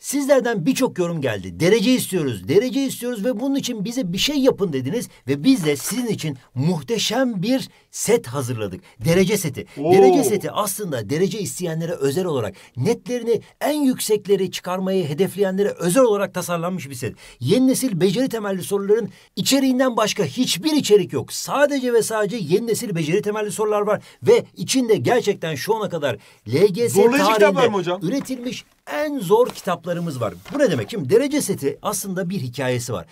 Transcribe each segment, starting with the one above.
Sizlerden birçok yorum geldi. Derece istiyoruz, derece istiyoruz ve bunun için bize bir şey yapın dediniz ve biz de sizin için muhteşem bir set hazırladık. Derece seti. Oo. Derece seti aslında derece isteyenlere özel olarak netlerini en yüksekleri çıkarmayı hedefleyenlere özel olarak tasarlanmış bir set. Yeni nesil beceri temelli soruların içeriğinden başka hiçbir içerik yok. Sadece ve sadece yeni nesil beceri temelli sorular var ve içinde gerçekten şu ana kadar LGS Zorlayıcı tarihinde üretilmiş en zor kitaplarımız var. Bu ne demek? Şimdi derece seti aslında bir hikayesi var.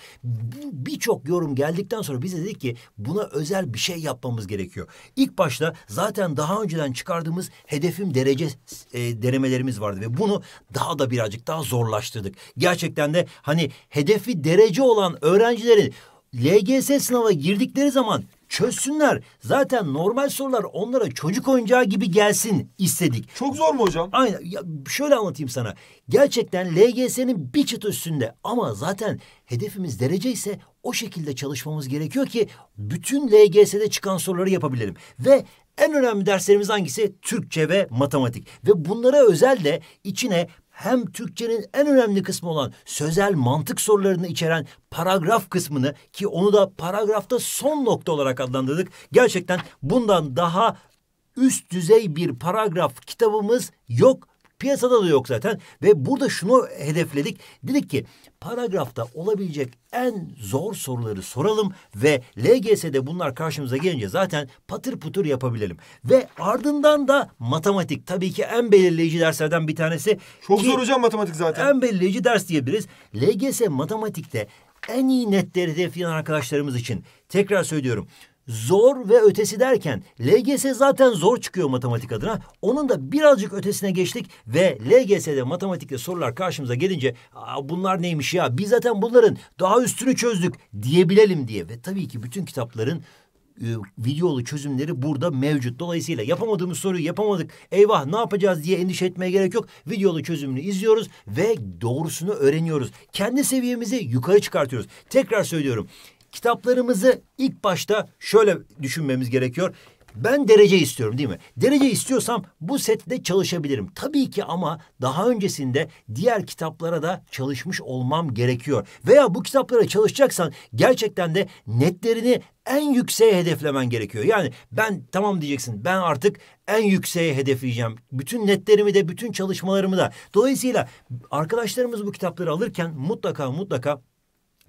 Birçok yorum geldikten sonra biz dedik ki buna özel bir şey yapmamız gerekiyor. İlk başta zaten daha önceden çıkardığımız hedefim derece e, denemelerimiz vardı ve bunu daha da birazcık daha zorlaştırdık. Gerçekten de hani hedefi derece olan öğrencilerin LGS sınava girdikleri zaman çözsünler. Zaten normal sorular onlara çocuk oyuncağı gibi gelsin istedik. Çok zor mu hocam? Aynen. Ya şöyle anlatayım sana. Gerçekten LGS'nin bir çıt üstünde ama zaten hedefimiz derece ise o şekilde çalışmamız gerekiyor ki bütün LGS'de çıkan soruları yapabilirim Ve en önemli derslerimiz hangisi? Türkçe ve matematik. Ve bunlara özel de içine hem Türkçenin en önemli kısmı olan sözel mantık sorularını içeren paragraf kısmını ki onu da paragrafta son nokta olarak adlandırdık. Gerçekten bundan daha üst düzey bir paragraf kitabımız yok Piyasada da yok zaten ve burada şunu hedefledik. Dedik ki paragrafta olabilecek en zor soruları soralım ve LGS'de bunlar karşımıza gelince zaten patır putur yapabilelim. Ve ardından da matematik tabii ki en belirleyici derslerden bir tanesi. Çok zor hocam matematik zaten. En belirleyici ders diyebiliriz. LGS matematikte en iyi netleri hedefleyen arkadaşlarımız için tekrar söylüyorum zor ve ötesi derken LGS zaten zor çıkıyor matematik adına. Onun da birazcık ötesine geçtik ve LGS'de matematikte sorular karşımıza gelince bunlar neymiş ya biz zaten bunların daha üstünü çözdük diyebilelim diye. Ve tabii ki bütün kitapların e, videolu çözümleri burada mevcut. Dolayısıyla yapamadığımız soruyu yapamadık. Eyvah ne yapacağız diye endişe etmeye gerek yok. Videolu çözümünü izliyoruz ve doğrusunu öğreniyoruz. Kendi seviyemizi yukarı çıkartıyoruz. Tekrar söylüyorum kitaplarımızı ilk başta şöyle düşünmemiz gerekiyor. Ben derece istiyorum değil mi? Derece istiyorsam bu sette çalışabilirim. Tabii ki ama daha öncesinde diğer kitaplara da çalışmış olmam gerekiyor. Veya bu kitaplara çalışacaksan gerçekten de netlerini en yükseğe hedeflemen gerekiyor. Yani ben tamam diyeceksin ben artık en yükseğe hedefleyeceğim. Bütün netlerimi de bütün çalışmalarımı da. Dolayısıyla arkadaşlarımız bu kitapları alırken mutlaka mutlaka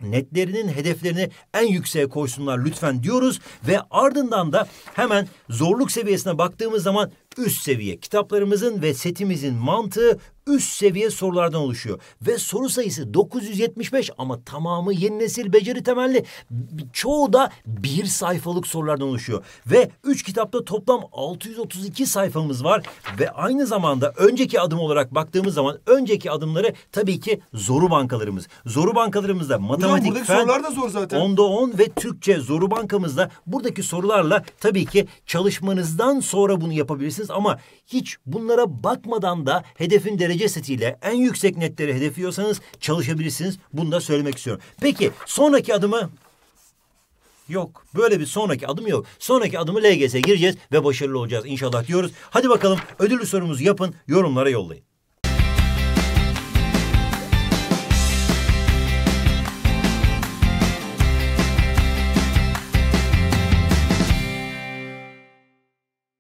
netlerinin hedeflerini en yükseğe koysunlar lütfen diyoruz ve ardından da hemen zorluk seviyesine baktığımız zaman üst seviye kitaplarımızın ve setimizin mantığı üst seviye sorulardan oluşuyor. Ve soru sayısı 975 ama tamamı yeni nesil beceri temelli. Çoğu da bir sayfalık sorulardan oluşuyor. Ve üç kitapta toplam 632 sayfamız var. Ve aynı zamanda önceki adım olarak baktığımız zaman önceki adımları tabii ki zoru bankalarımız. Zoru bankalarımızda matematik, Hocam, fen, sorular da zor zaten. onda 10 ve Türkçe zoru bankamızda buradaki sorularla tabii ki çalışmanızdan sonra bunu yapabilirsiniz. Ama hiç bunlara bakmadan da hedefin derece derece setiyle en yüksek netleri hedefliyorsanız çalışabilirsiniz. Bunu da söylemek istiyorum. Peki sonraki adımı Yok. Böyle bir sonraki adım yok. Sonraki adımı LGS'e gireceğiz ve başarılı olacağız inşallah diyoruz. Hadi bakalım ödüllü sorumuzu yapın, yorumlara yollayın.